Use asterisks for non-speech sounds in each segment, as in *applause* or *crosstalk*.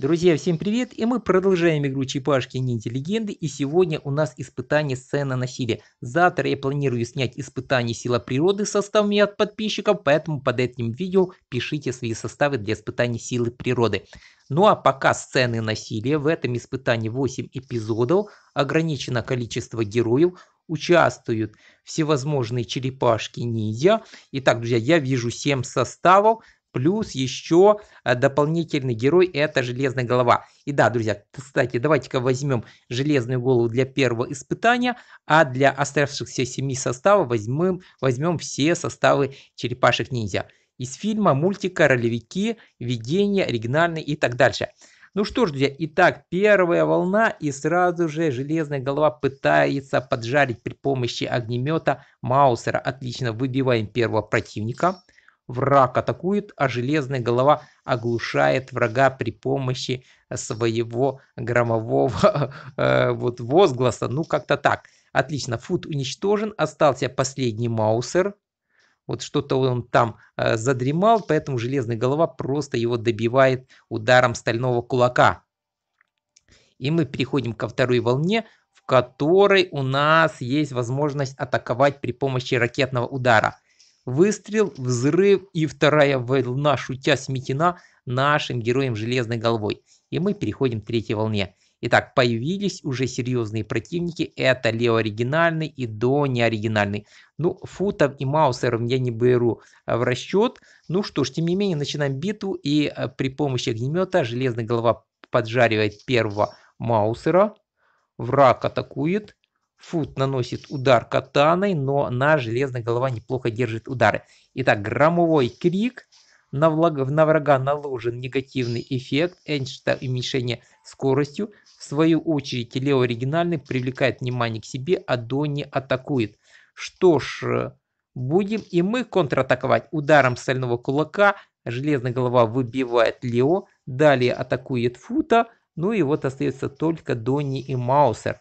Друзья, всем привет! И мы продолжаем игру Черепашки Ниндзя Легенды. И сегодня у нас испытание сцена насилия. Завтра я планирую снять испытание Сила Природы составами от подписчиков, поэтому под этим видео пишите свои составы для испытания Силы Природы. Ну а пока сцены насилия, в этом испытании 8 эпизодов, ограничено количество героев, участвуют всевозможные черепашки-ниндзя. Итак, друзья, я вижу 7 составов. Плюс еще э, дополнительный герой это железная голова. И да, друзья, кстати, давайте-ка возьмем железную голову для первого испытания, а для оставшихся семи составов возьмем, возьмем все составы черепашек-ниндзя. Из фильма, мультика, ролевики, видения, оригинальные и так дальше. Ну что ж, друзья, итак, первая волна, и сразу же железная голова пытается поджарить при помощи огнемета Маусера. Отлично, выбиваем первого противника. Враг атакует, а железная голова оглушает врага при помощи своего громового *laughs* э, вот возгласа. Ну, как-то так. Отлично, фут уничтожен, остался последний маусер. Вот что-то он там э, задремал, поэтому железная голова просто его добивает ударом стального кулака. И мы переходим ко второй волне, в которой у нас есть возможность атаковать при помощи ракетного удара – Выстрел, взрыв и вторая волна, шутя сметена нашим героем железной головой. И мы переходим к третьей волне. Итак, появились уже серьезные противники. Это Лео оригинальный и До неоригинальный. Ну, футов и маусеров я не беру в расчет. Ну что ж, тем не менее, начинаем битву. И э, при помощи огнемета железная голова поджаривает первого маусера. Враг атакует. Фут наносит удар катаной, но наш железная голова неплохо держит удары. Итак, громовой крик. На, влага, на врага наложен негативный эффект Эйнштейн уменьшение скоростью. В свою очередь, Лео оригинальный привлекает внимание к себе, а Донни атакует. Что ж, будем и мы контратаковать ударом стального кулака. Железная голова выбивает Лео, далее атакует Фута. Ну и вот остается только Донни и Маусер.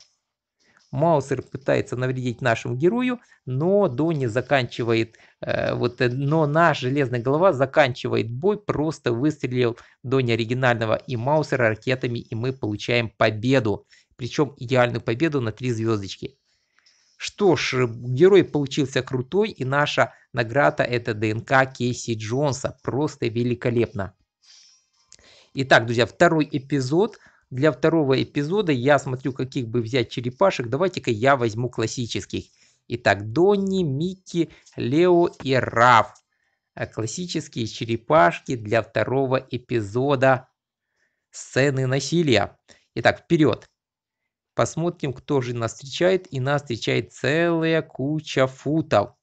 Маусер пытается навредить нашему герою, но Донни заканчивает, э, вот, э, но наш Железная Голова заканчивает бой, просто выстрелил Донни оригинального и Маусера ракетами, и мы получаем победу. Причем идеальную победу на три звездочки. Что ж, герой получился крутой, и наша награда это ДНК Кейси Джонса. Просто великолепно. Итак, друзья, второй эпизод – для второго эпизода я смотрю, каких бы взять черепашек. Давайте-ка я возьму классических. Итак, Донни, Микки, Лео и Раф. Э, классические черепашки для второго эпизода сцены насилия. Итак, вперед. Посмотрим, кто же нас встречает. И нас встречает целая куча футов.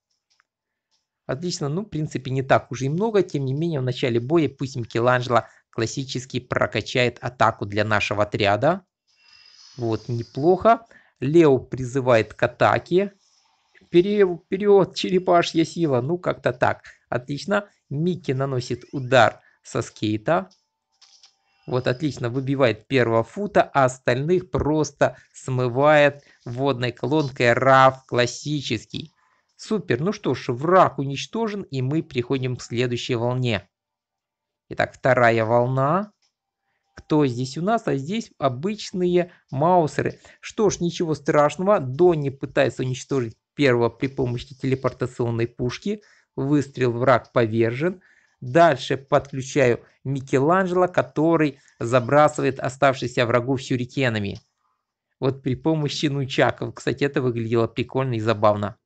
Отлично, ну, в принципе, не так уже и много. Тем не менее, в начале боя пусть Микеланджело Классический прокачает атаку для нашего отряда. Вот, неплохо. Лео призывает к атаке. Вперед, вперед, черепашья сила. Ну, как-то так. Отлично. Микки наносит удар со скейта. Вот отлично выбивает первого фута, а остальных просто смывает водной колонкой Раф классический. Супер, ну что ж, враг уничтожен и мы приходим к следующей волне. Итак, вторая волна. Кто здесь у нас? А здесь обычные маусеры. Что ж, ничего страшного. Донни пытается уничтожить первого при помощи телепортационной пушки. Выстрел враг повержен. Дальше подключаю Микеланджело, который забрасывает оставшихся врагов сюрикенами. Вот при помощи нучаков. Кстати, это выглядело прикольно и забавно.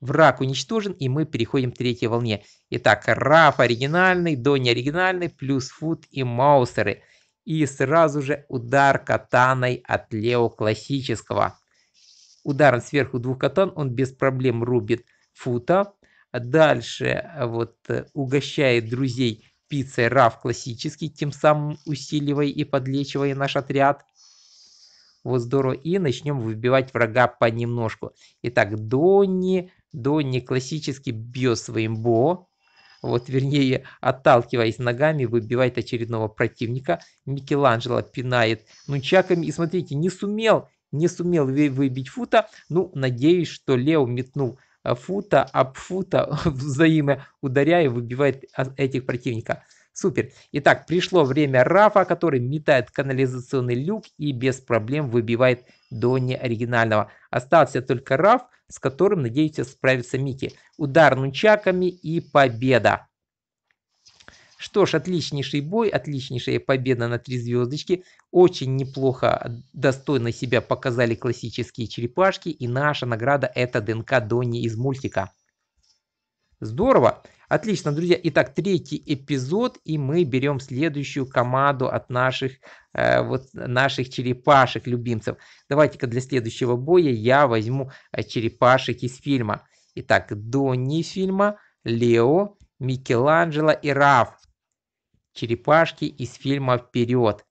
Враг уничтожен, и мы переходим к третьей волне. Итак, Раф оригинальный, Дони оригинальный, плюс Фуд и Маусеры. И сразу же удар катаной от Лео классического. Ударом сверху двух катан он без проблем рубит Фута. Дальше э, вот э, угощает друзей пиццей Раф классический, тем самым усиливая и подлечивая наш отряд. Вот здорово. И начнем выбивать врага понемножку. Итак, Донни до не классически бьет своим бо, вот вернее, отталкиваясь ногами, выбивает очередного противника. Микеланджело пинает нунчаками. И смотрите, не сумел, не сумел выбить фута. Ну, надеюсь, что Лео метнул а, фута, об фута, *laughs* взаимно ударяя, выбивает этих противника. Супер. Итак, пришло время Рафа, который метает канализационный люк и без проблем выбивает до неоригинального. Остался только Раф, с которым, надеюсь, справится Микки. Удар нунчаками и победа. Что ж, отличнейший бой, отличнейшая победа на три звездочки. Очень неплохо, э, достойно себя показали классические черепашки. И наша награда это ДНК Донни из мультика. Здорово. Отлично, друзья. Итак, третий эпизод, и мы берем следующую команду от наших, э, вот, наших черепашек, любимцев. Давайте-ка для следующего боя я возьму э, черепашек из фильма. Итак, Донни фильма, Лео, Микеланджело и Раф. Черепашки из фильма «Вперед».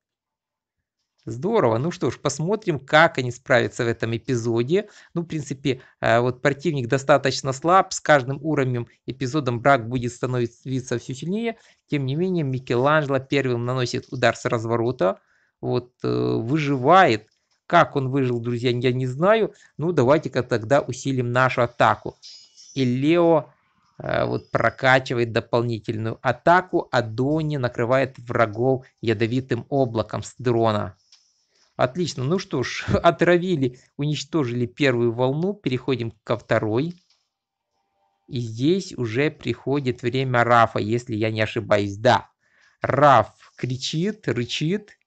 Здорово. Ну что ж, посмотрим, как они справятся в этом эпизоде. Ну, в принципе, э, вот противник достаточно слаб. С каждым уровнем эпизодом брак будет становиться все сильнее. Тем не менее, Микеланджело первым наносит удар с разворота. Вот э, выживает. Как он выжил, друзья, я не знаю. Ну, давайте-ка тогда усилим нашу атаку. И Лео э, вот прокачивает дополнительную атаку, а Дони накрывает врагов ядовитым облаком с дрона. Отлично, ну что ж, *laughs* отравили, уничтожили первую волну, переходим ко второй. И здесь уже приходит время Рафа, если я не ошибаюсь. Да, Раф кричит, рычит,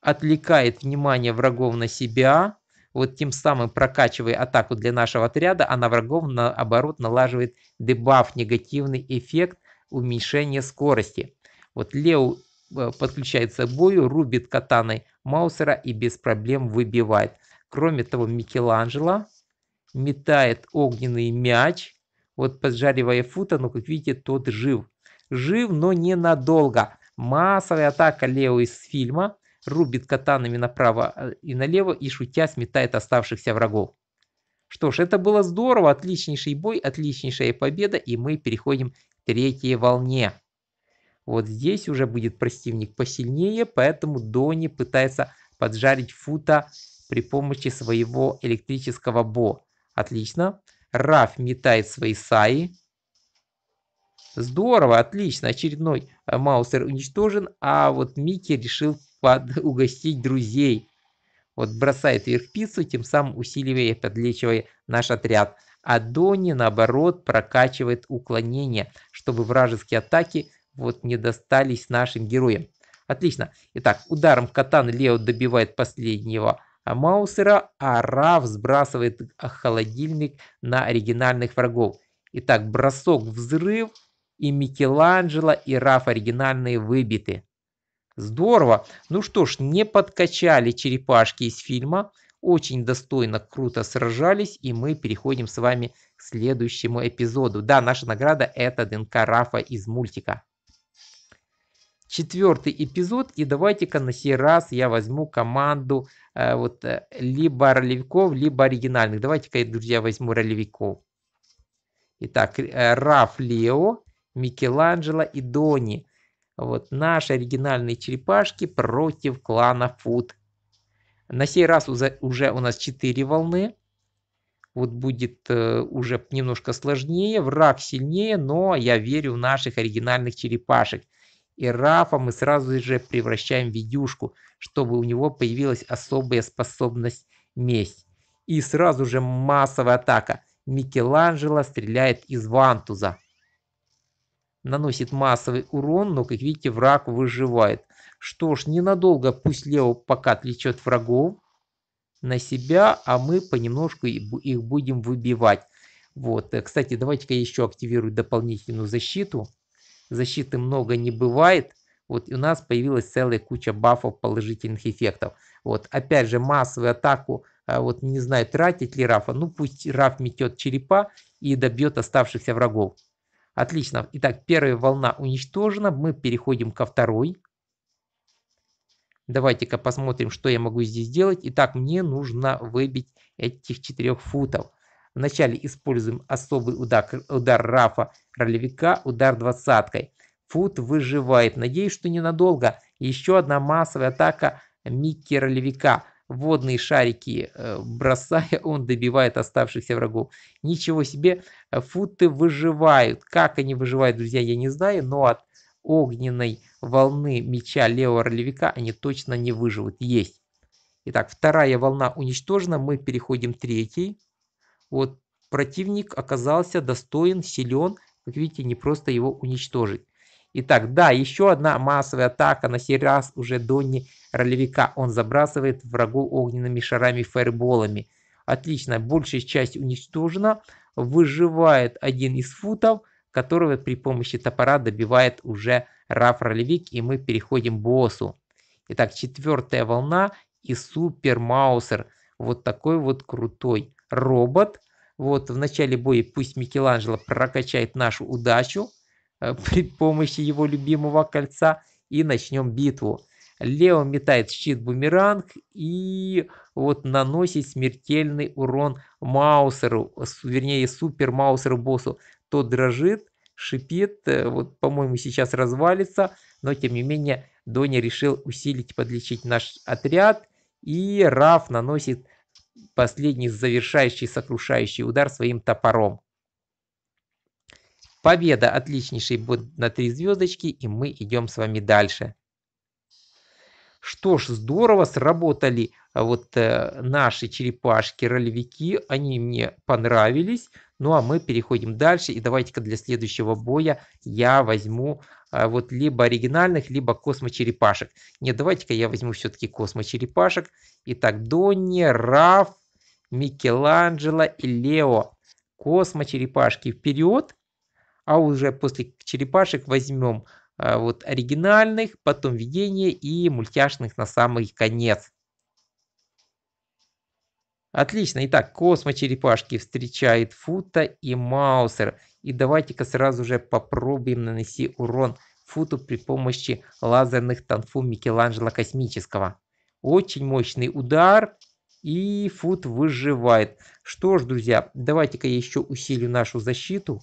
отвлекает внимание врагов на себя, вот тем самым прокачивая атаку для нашего отряда, а на врагов наоборот налаживает дебаф, негативный эффект уменьшения скорости. Вот Лео Э, подключается к бою, рубит катаной Маусера и без проблем выбивает. Кроме того, Микеланджело метает огненный мяч. Вот поджаривая фута, но как видите, тот жив. Жив, но ненадолго. Массовая атака Лео из фильма. Рубит катанами направо э, и налево и шутя сметает оставшихся врагов. Что ж, это было здорово, отличнейший бой, отличнейшая победа, и мы переходим к третьей волне. Вот здесь уже будет противник посильнее, поэтому Дони пытается поджарить Фута при помощи своего электрического Бо. Отлично. Раф метает свои Саи. Здорово, отлично. Очередной э, Маусер уничтожен, а вот Микки решил под... *laughs* угостить друзей. Вот бросает вверх пиццу, тем самым усиливая и подлечивая наш отряд. А Дони, наоборот, прокачивает уклонение, чтобы вражеские атаки – вот не достались нашим героям. Отлично. Итак, ударом катан Лео добивает последнего а Маусера, а Раф сбрасывает холодильник на оригинальных врагов. Итак, бросок, взрыв, и Микеланджело, и Раф оригинальные выбиты. Здорово. Ну что ж, не подкачали черепашки из фильма. Очень достойно, круто сражались, и мы переходим с вами к следующему эпизоду. Да, наша награда это ДНК Рафа из мультика четвертый эпизод, и давайте-ка на сей раз я возьму команду э, вот э, либо ролевиков, либо оригинальных. Давайте-ка, друзья, возьму ролевиков. Итак, э, Раф Лео, Микеланджело и Дони. Вот наши оригинальные черепашки против клана Фуд. На сей раз уже у нас 4 волны. Вот будет э, уже немножко сложнее, враг сильнее, но я верю в наших оригинальных черепашек – и Рафа мы сразу же превращаем в видюшку, чтобы у него появилась особая способность месть. И сразу же массовая атака. Микеланджело стреляет из Вантуза. Наносит массовый урон, но, как видите, враг выживает. Что ж, ненадолго пусть Лео пока отвлечет врагов на себя, а мы понемножку их будем выбивать. Вот, э, кстати, давайте-ка еще активирую дополнительную защиту защиты много не бывает. Вот и у нас появилась целая куча бафов положительных эффектов. Вот опять же массовую атаку, а, вот не знаю, тратить ли Рафа. Ну пусть Раф метет черепа и добьет оставшихся врагов. Отлично. Итак, первая волна уничтожена. Мы переходим ко второй. Давайте-ка посмотрим, что я могу здесь сделать. Итак, мне нужно выбить этих четырех футов. Вначале используем особый удар, удар Рафа ролевика, удар двадцаткой. Фут выживает. Надеюсь, что ненадолго. Еще одна массовая атака Микки ролевика. Водные шарики э, бросая, он добивает оставшихся врагов. Ничего себе, футы выживают. Как они выживают, друзья, я не знаю, но от огненной волны меча левого ролевика они точно не выживут. Есть. Итак, вторая волна уничтожена, мы переходим к третьей. Вот противник оказался достоин, силен. Как видите, не просто его уничтожить. Итак, да, еще одна массовая атака, на сей раз уже Донни ролевика. Он забрасывает врагу огненными шарами фаерболами. Отлично, большая часть уничтожена. Выживает один из футов, которого при помощи топора добивает уже Раф ролевик. И мы переходим к боссу. Итак, четвертая волна и Супер Маусер. Вот такой вот крутой робот. Вот в начале боя пусть Микеланджело прокачает нашу удачу э, *laughs* при помощи его любимого кольца и начнем битву. Лео метает щит-бумеранг и вот наносит смертельный урон Маусеру, вернее супер Маусеру боссу. Тот дрожит, шипит, э, вот по-моему сейчас развалится, но тем не менее Донни решил усилить, подлечить наш отряд и Раф наносит последний завершающий сокрушающий удар своим топором. Победа, отличнейшей будет на три звездочки, и мы идем с вами дальше. Что ж, здорово сработали а, вот э, наши черепашки, ролевики, они мне понравились. Ну а мы переходим дальше, и давайте-ка для следующего боя я возьму а, вот либо оригинальных, либо космочерепашек. Нет, давайте-ка я возьму все-таки космочерепашек. Итак, Донни, Раф, Микеланджело и Лео. Космочерепашки вперед, а уже после черепашек возьмем а, вот оригинальных, потом видение и мультяшных на самый конец. Отлично. Итак, космочерепашки встречает Фута и Маусер. И давайте-ка сразу же попробуем нанести урон Футу при помощи лазерных танфу Микеланджело Космического. Очень мощный удар. И Фут выживает. Что ж, друзья, давайте-ка я еще усилю нашу защиту.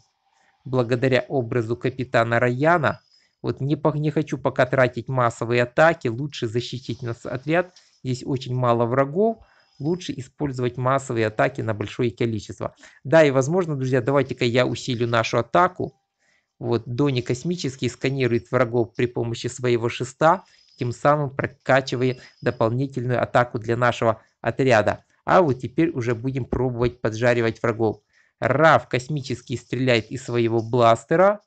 Благодаря образу капитана Раяна. Вот не, не хочу пока тратить массовые атаки. Лучше защитить нас отряд. Здесь очень мало врагов лучше использовать массовые атаки на большое количество. Да, и возможно, друзья, давайте-ка я усилю нашу атаку. Вот, Дони космический сканирует врагов при помощи своего шеста, тем самым прокачивая дополнительную атаку для нашего отряда. А вот теперь уже будем пробовать поджаривать врагов. Раф космический стреляет из своего бластера,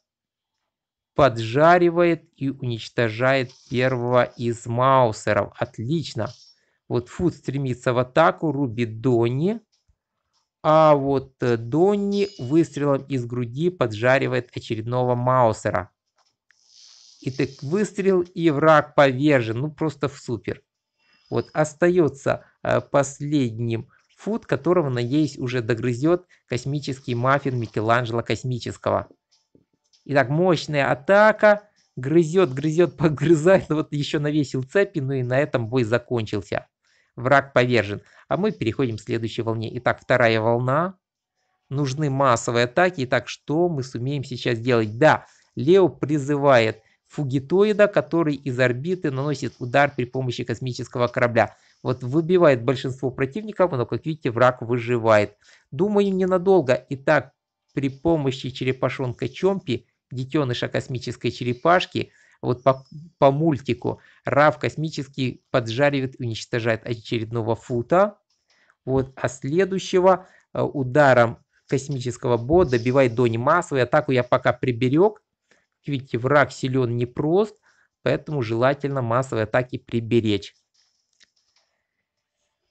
поджаривает и уничтожает первого из маусеров. Отлично. Вот Фуд стремится в атаку, рубит Донни. А вот э, Донни выстрелом из груди поджаривает очередного Маусера. И так выстрел, и враг повержен. Ну просто в супер. Вот остается э, последним Фуд, которого, надеюсь, уже догрызет космический маффин Микеланджело Космического. Итак, мощная атака. Грызет, грызет, *laughs* погрызает. Ну, вот еще навесил цепи, ну и на этом бой закончился враг повержен. А мы переходим к следующей волне. Итак, вторая волна. Нужны массовые атаки. Итак, что мы сумеем сейчас делать? Да, Лео призывает фугитоида, который из орбиты наносит удар при помощи космического корабля. Вот выбивает большинство противников, но, как видите, враг выживает. Думаю, ненадолго. Итак, при помощи черепашонка Чомпи, детеныша космической черепашки – вот по, по мультику Рав космический поджаривает уничтожает очередного фута. Вот, а следующего э, ударом космического бо добивает Дони массовой. Атаку я пока приберег. Как видите, враг силен непрост, поэтому желательно массовые атаки приберечь.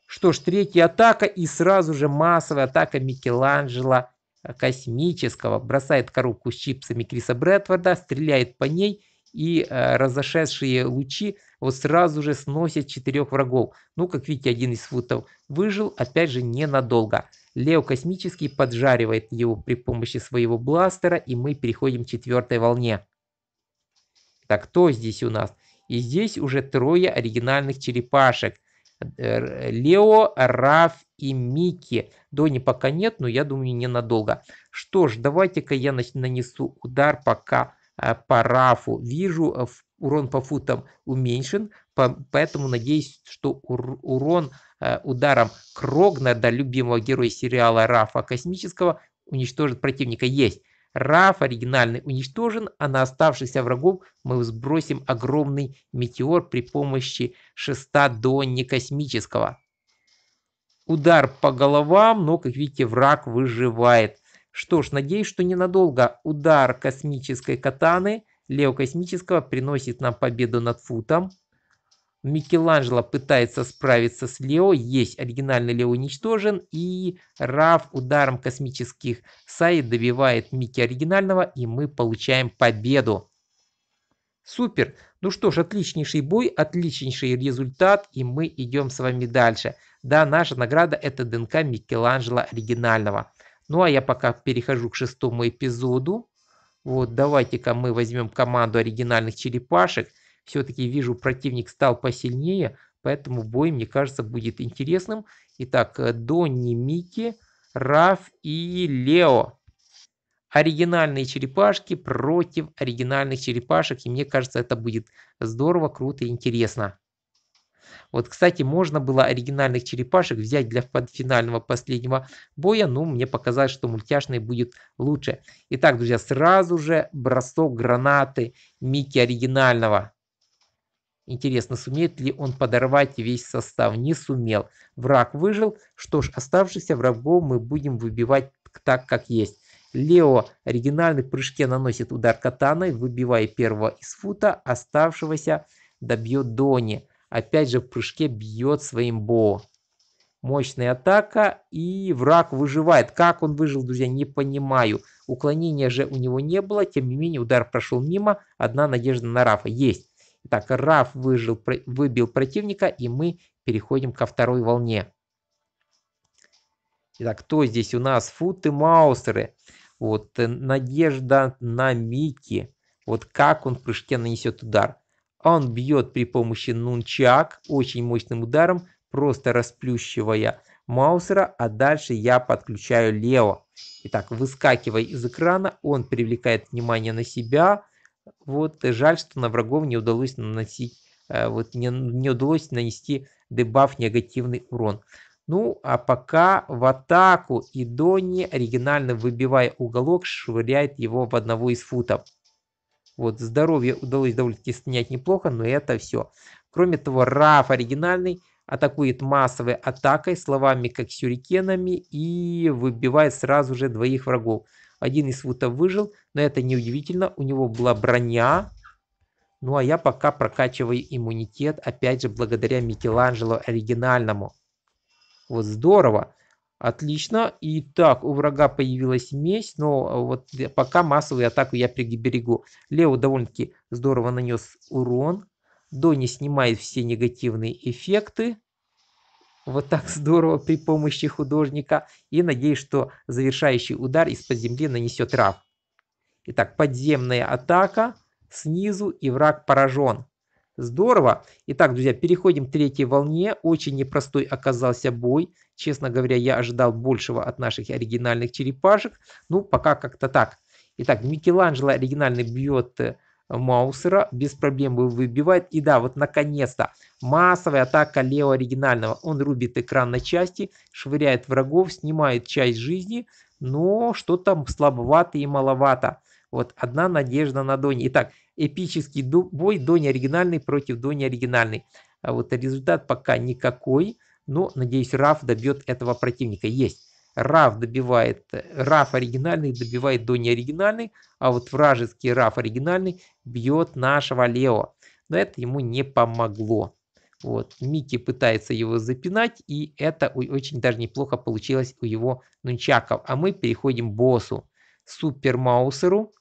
Что ж, третья атака и сразу же массовая атака Микеланджело э, космического. Бросает коробку с чипсами Криса Брэдфорда, стреляет по ней и э, разошедшие лучи вот сразу же сносят четырех врагов. Ну, как видите, один из футов выжил, опять же, ненадолго. Лео Космический поджаривает его при помощи своего бластера, и мы переходим к четвертой волне. Так, кто здесь у нас? И здесь уже трое оригинальных черепашек. Э, Лео, Раф и Микки. Дони пока нет, но я думаю, ненадолго. Что ж, давайте-ка я нанесу удар пока Э, по рафу вижу, э, урон по футам уменьшен, поэтому надеюсь, что урон э, ударом Крогна, до любимого героя сериала Рафа Космического, уничтожит противника. Есть. Раф оригинальный уничтожен, а на оставшихся врагов мы сбросим огромный метеор при помощи шеста Донни Космического. Удар по головам, но, как видите, враг выживает. Что ж, надеюсь, что ненадолго удар космической катаны Лео Космического приносит нам победу над Футом. Микеланджело пытается справиться с Лео, есть оригинальный Лео уничтожен, и Раф ударом космических Саи добивает Микки оригинального, и мы получаем победу. Супер! Ну что ж, отличнейший бой, отличнейший результат, и мы идем с вами дальше. Да, наша награда это ДНК Микеланджело оригинального. Ну а я пока перехожу к шестому эпизоду. Вот, давайте-ка мы возьмем команду оригинальных черепашек. Все-таки вижу, противник стал посильнее, поэтому бой, мне кажется, будет интересным. Итак, э, Донни, Микки, Раф и Лео. Оригинальные черепашки против оригинальных черепашек. И мне кажется, это будет здорово, круто и интересно. Вот, кстати, можно было оригинальных черепашек взять для финального последнего боя, но ну, мне показалось, что мультяшный будет лучше. Итак, друзья, сразу же бросок гранаты Микки оригинального. Интересно, сумеет ли он подорвать весь состав? Не сумел. Враг выжил. Что ж, оставшихся врагов мы будем выбивать так, как есть. Лео оригинальный прыжке наносит удар катаной, выбивая первого из фута, оставшегося добьет Дони. Опять же в прыжке бьет своим Бо. Мощная атака и враг выживает. Как он выжил, друзья, не понимаю. Уклонения же у него не было, тем не менее удар прошел мимо. Одна надежда на Рафа есть. Итак, Раф выжил, выбил противника и мы переходим ко второй волне. Итак, кто здесь у нас? Футы Маусеры. Вот, э, надежда на Мики. Вот как он в прыжке нанесет удар. Он бьет при помощи нунчак очень мощным ударом, просто расплющивая Маусера, а дальше я подключаю Лео. Итак, выскакивая из экрана, он привлекает внимание на себя. Вот э, жаль, что на врагов не удалось наносить, э, вот не, не удалось нанести дебаф негативный урон. Ну, а пока в атаку Идони, оригинально выбивая уголок, швыряет его в одного из футов. Вот, здоровье удалось довольно-таки снять неплохо, но это все. Кроме того, Раф оригинальный атакует массовой атакой, словами как сюрикенами и выбивает сразу же двоих врагов. Один из футов выжил, но это неудивительно, у него была броня. Ну а я пока прокачиваю иммунитет, опять же, благодаря Микеланджело оригинальному. Вот здорово. Отлично. Итак, у врага появилась месть, но э, вот пока массовую атаку я приберегу. Лео довольно-таки здорово нанес урон. Дони снимает все негативные эффекты. Вот так *laughs* здорово при помощи художника. И надеюсь, что завершающий удар из-под земли нанесет Раф. Итак, подземная атака снизу и враг поражен. Здорово. Итак, друзья, переходим к третьей волне. Очень непростой оказался бой. Честно говоря, я ожидал большего от наших оригинальных черепашек. Ну, пока как-то так. Итак, Микеланджело оригинальный бьет э, Маусера, без проблем его выбивает. И да, вот наконец-то массовая атака Лео оригинального. Он рубит экран на части, швыряет врагов, снимает часть жизни, но что там слабовато и маловато. Вот одна надежда на Дони. Итак, эпический бой Дони оригинальный против Дони оригинальный. А вот результат пока никакой, но, надеюсь, Раф добьет этого противника. Есть. Раф добивает, Раф оригинальный добивает Дони оригинальный, а вот вражеский Раф оригинальный бьет нашего Лео. Но это ему не помогло. Вот, Микки пытается его запинать, и это очень даже неплохо получилось у его нунчаков. А мы переходим к боссу, Супер Маусеру,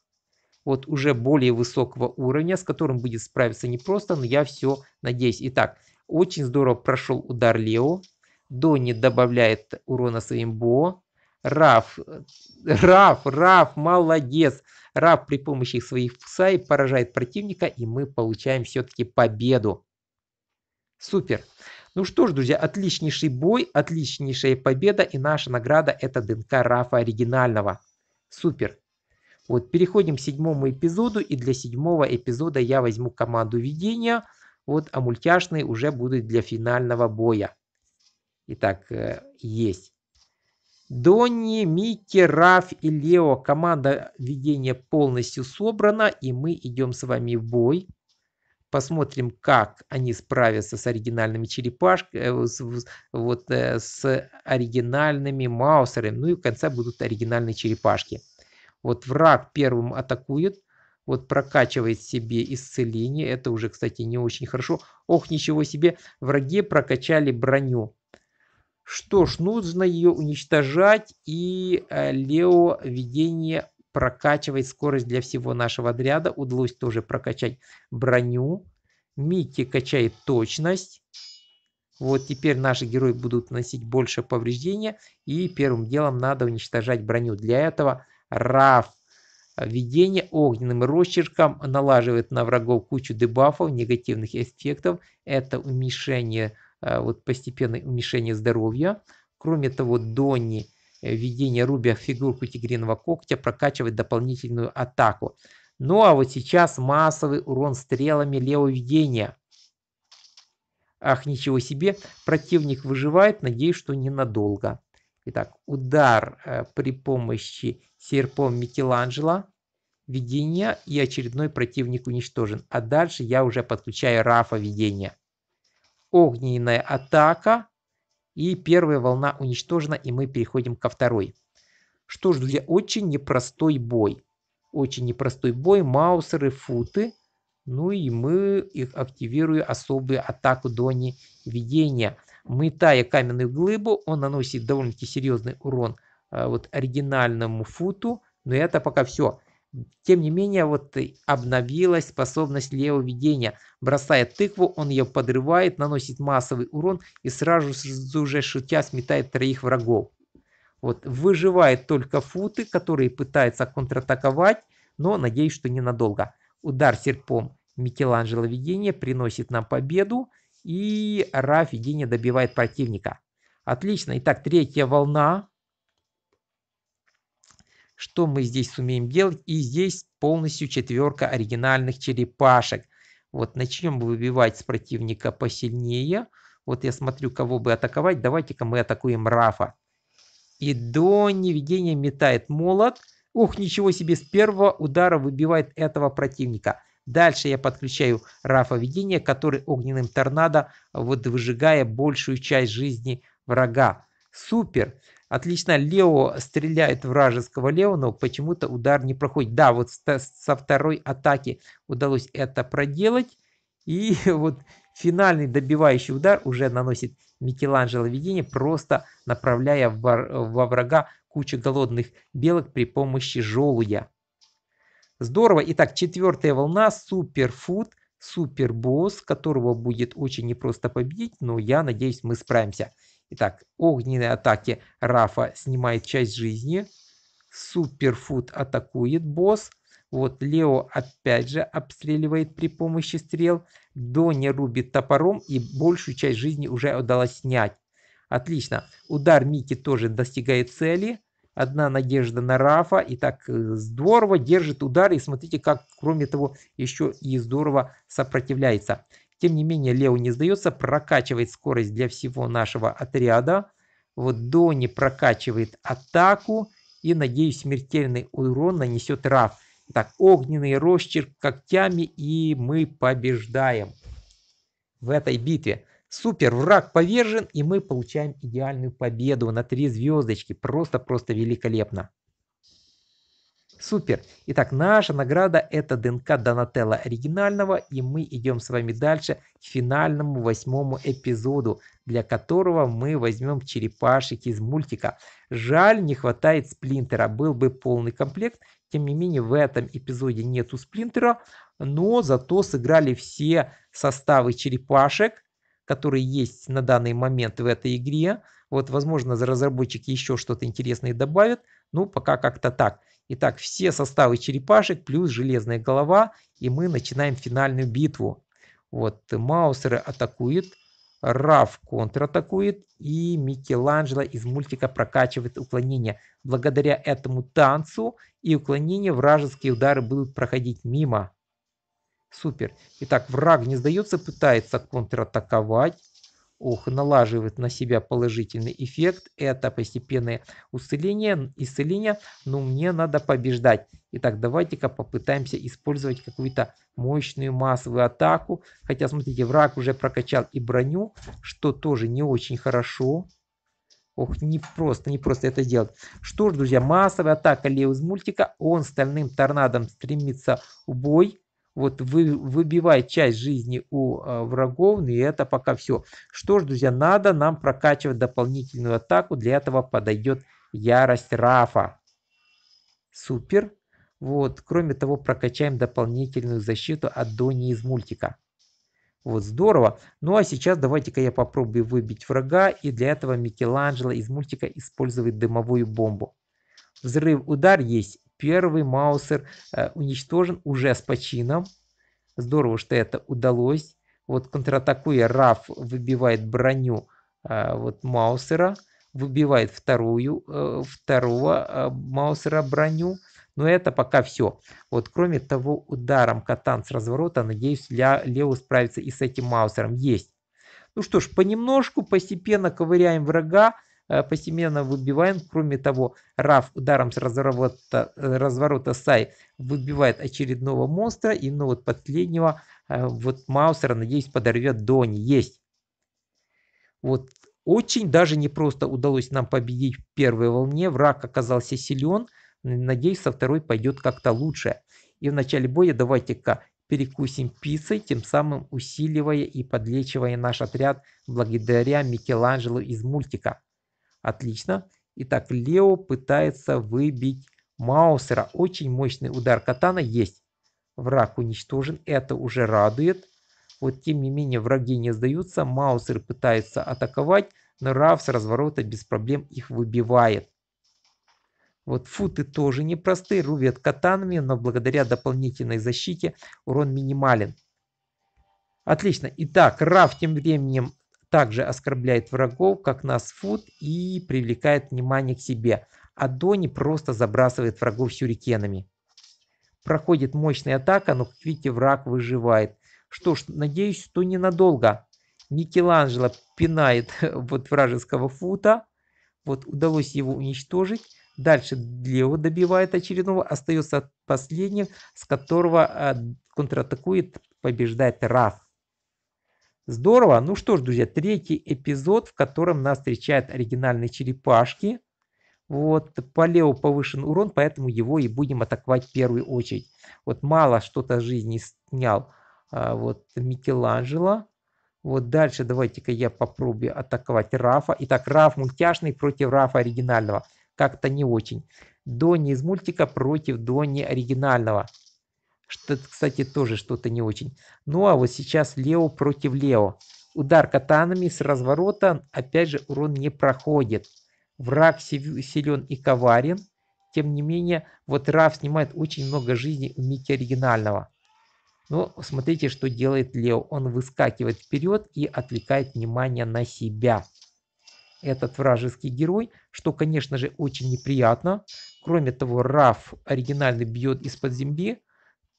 вот уже более высокого уровня, с которым будет справиться непросто, но я все надеюсь. Итак, очень здорово прошел удар Лео. Дони добавляет урона своим Бо. Раф, э, Раф, Раф, молодец. Раф при помощи своих псай поражает противника, и мы получаем все-таки победу. Супер. Ну что ж, друзья, отличнейший бой, отличнейшая победа, и наша награда это ДНК Рафа оригинального. Супер. Вот, переходим к седьмому эпизоду, и для седьмого эпизода я возьму команду ведения, вот, а мультяшный уже будет для финального боя. Итак, э, есть. Донни, Микки, Раф и Лео. Команда ведения полностью собрана, и мы идем с вами в бой. Посмотрим, как они справятся с оригинальными черепашками, э, вот, э, с оригинальными маусерами. Ну и в конце будут оригинальные черепашки. Вот враг первым атакует, вот прокачивает себе исцеление. Это уже, кстати, не очень хорошо. Ох, ничего себе, враги прокачали броню. Что ж, нужно ее уничтожать. И э, Лео видение прокачивает скорость для всего нашего отряда. Удалось тоже прокачать броню. Микки качает точность. Вот теперь наши герои будут наносить больше повреждения. И первым делом надо уничтожать броню. Для этого Раф. Введение огненным росчерком налаживает на врагов кучу дебафов, негативных эффектов. Это уменьшение, э, вот постепенное уменьшение здоровья. Кроме того, Донни э, введение Руби в фигурку тигриного когтя прокачивает дополнительную атаку. Ну а вот сейчас массовый урон стрелами левого введения. Ах, ничего себе, противник выживает, надеюсь, что ненадолго. Итак, удар э, при помощи серпом Микеланджело, видение и очередной противник уничтожен. А дальше я уже подключаю Рафа видения. Огненная атака и первая волна уничтожена, и мы переходим ко второй. Что ж, друзья, очень непростой бой. Очень непростой бой, маусеры, футы. Ну и мы их активируем особую атаку Дони видения. Метая каменную глыбу, он наносит довольно-таки серьезный урон э, вот оригинальному футу, но это пока все. Тем не менее, вот обновилась способность левого видения. Бросая тыкву, он ее подрывает, наносит массовый урон и сразу же шутя сметает троих врагов. Вот, выживает только футы, которые пытаются контратаковать, но надеюсь, что ненадолго. Удар серпом Микеланджело видение приносит нам победу. И Рафи Дини добивает противника. Отлично. Итак, третья волна. Что мы здесь сумеем делать? И здесь полностью четверка оригинальных черепашек. Вот начнем выбивать с противника посильнее. Вот я смотрю, кого бы атаковать. Давайте-ка мы атакуем Рафа. И до неведения метает молот. Ух, ничего себе, с первого удара выбивает этого противника. Дальше я подключаю Рафа Видения, который огненным торнадо, вот выжигая большую часть жизни врага. Супер! Отлично, Лео стреляет вражеского Лео, но почему-то удар не проходит. Да, вот со второй атаки удалось это проделать. И *laughs* вот финальный добивающий удар уже наносит Микеланджело видение, просто направляя во врага кучу голодных белок при помощи желудя. Здорово. Итак, четвертая волна суперфуд, супербосс, которого будет очень непросто победить, но я надеюсь, мы справимся. Итак, огненные атаки Рафа снимает часть жизни. Суперфуд атакует босс. Вот Лео опять же обстреливает при помощи стрел. Дони рубит топором и большую часть жизни уже удалось снять. Отлично. Удар Мики тоже достигает цели одна надежда на Рафа. И так э, здорово держит удар. И смотрите, как, кроме того, еще и здорово сопротивляется. Тем не менее, Лео не сдается, прокачивает скорость для всего нашего отряда. Вот Дони прокачивает атаку. И, надеюсь, смертельный урон нанесет Раф. Так, огненный росчерк когтями, и мы побеждаем в этой битве. Супер, враг повержен, и мы получаем идеальную победу на три звездочки. Просто-просто великолепно. Супер. Итак, наша награда это ДНК Донателла оригинального, и мы идем с вами дальше к финальному восьмому эпизоду, для которого мы возьмем черепашек из мультика. Жаль, не хватает сплинтера, был бы полный комплект, тем не менее в этом эпизоде нету сплинтера, но зато сыграли все составы черепашек, которые есть на данный момент в этой игре. Вот, возможно, разработчики еще что-то интересное добавят. Ну, пока как-то так. Итак, все составы черепашек плюс железная голова. И мы начинаем финальную битву. Вот, Маусер атакует. Раф контратакует и Микеланджело из мультика прокачивает уклонение. Благодаря этому танцу и уклонение вражеские удары будут проходить мимо. Супер. Итак, враг не сдается, пытается контратаковать. Ох, налаживает на себя положительный эффект. Это постепенное усиление, исцеление. Но мне надо побеждать. Итак, давайте-ка попытаемся использовать какую-то мощную массовую атаку. Хотя, смотрите, враг уже прокачал и броню, что тоже не очень хорошо. Ох, не просто, не просто это делать. Что ж, друзья, массовая атака Лео из мультика. Он стальным торнадом стремится в бой вот вы, выбивает часть жизни у э, врагов, и это пока все. Что ж, друзья, надо нам прокачивать дополнительную атаку, для этого подойдет ярость Рафа. Супер. Вот, кроме того, прокачаем дополнительную защиту от Дони из мультика. Вот здорово. Ну а сейчас давайте-ка я попробую выбить врага. И для этого Микеланджело из мультика использует дымовую бомбу. Взрыв, удар есть. Первый Маусер э, уничтожен уже с почином. Здорово, что это удалось. Вот контратакуя, Раф выбивает броню э, вот Маусера, выбивает вторую, э, второго э, Маусера броню. Но это пока все. Вот кроме того, ударом катан с разворота, надеюсь, Ля, Лео справится и с этим Маусером. Есть. Ну что ж, понемножку, постепенно ковыряем врага. Э, постепенно выбиваем. Кроме того, Раф ударом с разворота, э, разворота Сай выбивает очередного монстра. И ну вот последнего, э, вот Маусера, надеюсь, подорвет Дони. Есть. Вот очень даже не просто удалось нам победить в первой волне. Враг оказался силен. Надеюсь, со второй пойдет как-то лучше. И в начале боя давайте-ка перекусим пиццей, тем самым усиливая и подлечивая наш отряд благодаря Микеланджело из мультика. Отлично. Итак, Лео пытается выбить Маусера. Очень мощный удар катана есть. Враг уничтожен. Это уже радует. Вот тем не менее враги не сдаются. Маусер пытается атаковать. Но Раф с разворота без проблем их выбивает. Вот футы тоже непростые. Рубят катанами, но благодаря дополнительной защите урон минимален. Отлично. Итак, Раф тем временем также оскорбляет врагов, как нас Фуд, и привлекает внимание к себе. А Дони просто забрасывает врагов сюрикенами. Проходит мощная атака, но, как видите, враг выживает. Что ж, надеюсь, что ненадолго. Микеланджело пинает *laughs* вот вражеского фута. Вот удалось его уничтожить. Дальше Лео добивает очередного. Остается последний, с которого а, контратакует, побеждает Раф. Здорово. Ну что ж, друзья, третий эпизод, в котором нас встречают оригинальные черепашки. Вот, по Лео повышен урон, поэтому его и будем атаковать в первую очередь. Вот мало что-то жизни снял а, вот Микеланджело. Вот дальше давайте-ка я попробую атаковать Рафа. Итак, Раф мультяшный против Рафа оригинального. Как-то не очень. Донни из мультика против Донни оригинального. Что, кстати, тоже что-то не очень. Ну а вот сейчас Лео против Лео. Удар катанами с разворота, опять же, урон не проходит. Враг силен и коварен. Тем не менее, вот Раф снимает очень много жизни у Мики оригинального. Но ну, смотрите, что делает Лео. Он выскакивает вперед и отвлекает внимание на себя. Этот вражеский герой, что, конечно же, очень неприятно. Кроме того, Раф оригинальный бьет из-под земли,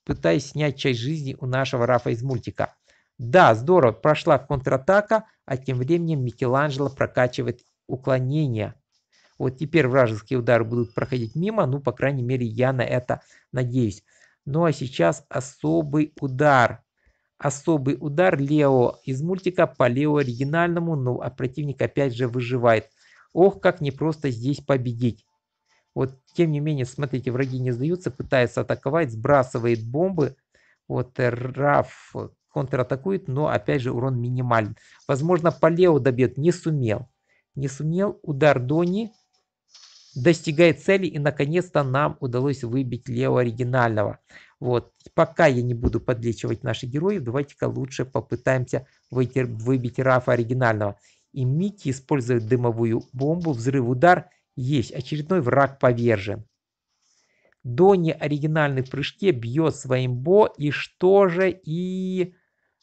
пытаясь снять часть жизни у нашего Рафа из мультика. Да, здорово, прошла контратака, а тем временем Микеланджело прокачивает уклонение. Вот теперь вражеские удары будут проходить мимо, ну, по крайней мере, я на это надеюсь. Ну, а сейчас особый удар. Особый удар Лео из мультика по Лео оригинальному, ну, а противник опять же выживает. Ох, как непросто здесь победить. Вот, тем не менее, смотрите, враги не сдаются, пытаются атаковать, сбрасывает бомбы. Вот э, Раф контратакует, но опять же урон минимален. Возможно, по Палео добьет, не сумел. Не сумел, удар Дони достигает цели и наконец-то нам удалось выбить Лео оригинального. Вот, пока я не буду подлечивать наших героев, давайте-ка лучше попытаемся выйти, выбить Рафа оригинального. И Микки использует дымовую бомбу, взрыв-удар есть. Очередной враг повержен. Донни оригинальный в прыжке бьет своим Бо. И что же? И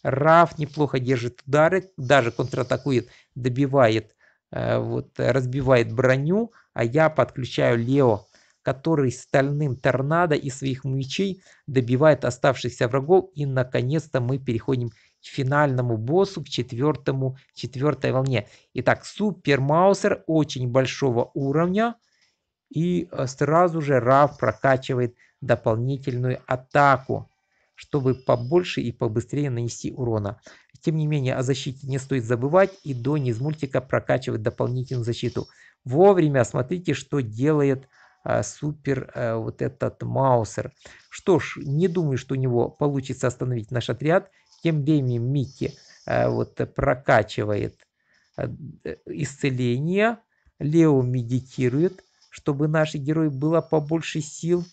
Раф неплохо держит удары. Даже контратакует, добивает, э, вот, разбивает броню. А я подключаю Лео который стальным торнадо из своих мечей добивает оставшихся врагов. И наконец-то мы переходим финальному боссу, к четвертому, четвертой волне. Итак, Супер Маусер очень большого уровня и э, сразу же Раф прокачивает дополнительную атаку, чтобы побольше и побыстрее нанести урона. Тем не менее, о защите не стоит забывать, и Донни из мультика прокачивает дополнительную защиту. Вовремя смотрите, что делает э, супер а, вот этот Маусер. Что ж, не думаю, что у него получится остановить наш отряд – тем временем Микки э, вот э, прокачивает э, исцеление, Лео медитирует, чтобы наш герой было побольше сил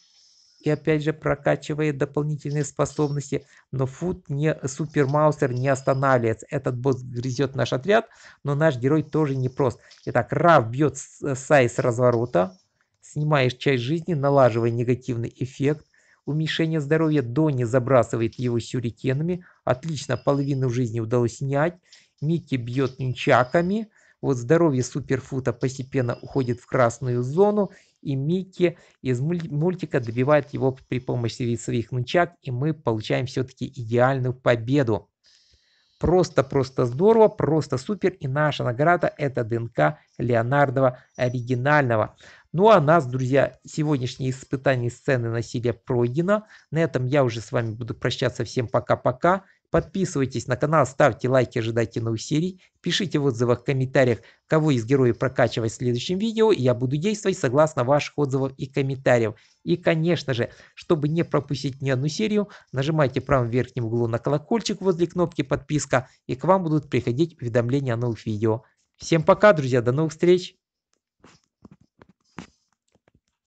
и опять же прокачивает дополнительные способности, но Фуд не, Супер не останавливается. Этот босс грызет наш отряд, но наш герой тоже не непрост. Итак, Рав бьет Сай с разворота, снимаешь часть жизни, налаживая негативный эффект, Уменьшение здоровья Донни забрасывает его сюрикенами. Отлично, половину жизни удалось снять. Микки бьет нинчаками. Вот здоровье суперфута постепенно уходит в красную зону. И Микки из мультика добивает его при помощи своих нунчак. И мы получаем все-таки идеальную победу. Просто-просто здорово, просто супер. И наша награда это ДНК Леонардова оригинального. Ну а нас, друзья, сегодняшнее испытание сцены насилия пройдено. На этом я уже с вами буду прощаться. Всем пока-пока. Подписывайтесь на канал, ставьте лайки, ожидайте новых серий. Пишите в отзывах, в комментариях, кого из героев прокачивать в следующем видео. Я буду действовать согласно ваших отзывов и комментариев. И, конечно же, чтобы не пропустить ни одну серию, нажимайте в правом верхнем углу на колокольчик возле кнопки подписка, и к вам будут приходить уведомления о новых видео. Всем пока, друзья, до новых встреч!